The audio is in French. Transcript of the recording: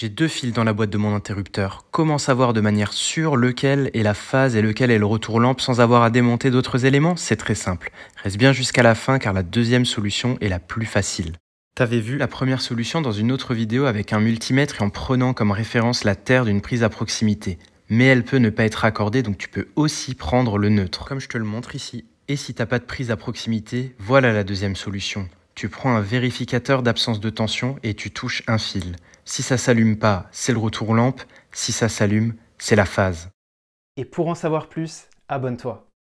J'ai deux fils dans la boîte de mon interrupteur. Comment savoir de manière sûre lequel est la phase et lequel est le retour lampe sans avoir à démonter d'autres éléments C'est très simple. Reste bien jusqu'à la fin car la deuxième solution est la plus facile. T'avais vu la première solution dans une autre vidéo avec un multimètre et en prenant comme référence la terre d'une prise à proximité. Mais elle peut ne pas être accordée donc tu peux aussi prendre le neutre. Comme je te le montre ici. Et si t'as pas de prise à proximité, voilà la deuxième solution. Tu prends un vérificateur d'absence de tension et tu touches un fil. Si ça s'allume pas, c'est le retour lampe. Si ça s'allume, c'est la phase. Et pour en savoir plus, abonne-toi.